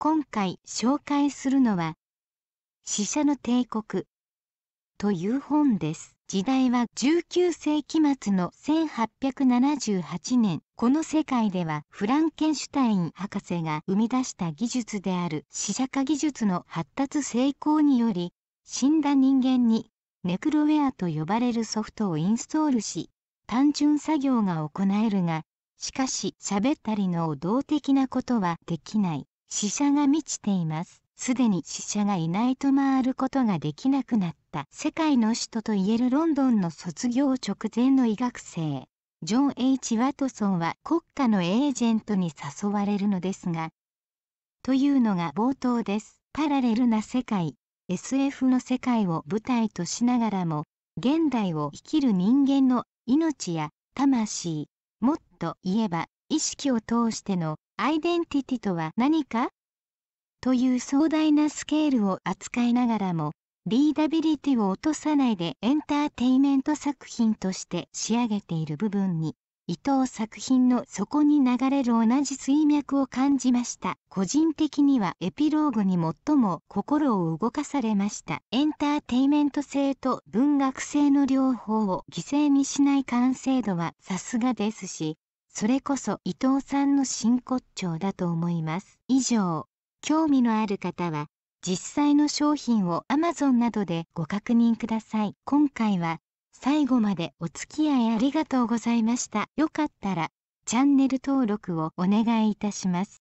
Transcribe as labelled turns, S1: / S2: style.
S1: 今回紹介するのは「死者の帝国」という本です。時代は19世紀末の1878年この世界ではフランケンシュタイン博士が生み出した技術である試写化技術の発達成功により死んだ人間にネクロウェアと呼ばれるソフトをインストールし単純作業が行えるがしかし喋ったりの動的なことはできない死者が満ちていますすでに死者がいないと回ることができなくなった世界の首都といえるロンドンの卒業直前の医学生ジョン・ H・ ワトソンは国家のエージェントに誘われるのですがというのが冒頭ですパラレルな世界 SF の世界を舞台としながらも現代を生きる人間の命や魂もっと言えば意識を通してのアイデンティティとは何かという壮大なスケールを扱いながらも、リーダビリティを落とさないでエンターテイメント作品として仕上げている部分に、伊藤作品の底に流れる同じ水脈を感じました。個人的にはエピローグに最も心を動かされました。エンターテイメント性と文学性の両方を犠牲にしない完成度はさすがですし、それこそ伊藤さんの真骨頂だと思います以上興味のある方は実際の商品を Amazon などでご確認ください今回は最後までお付き合いありがとうございましたよかったらチャンネル登録をお願いいたします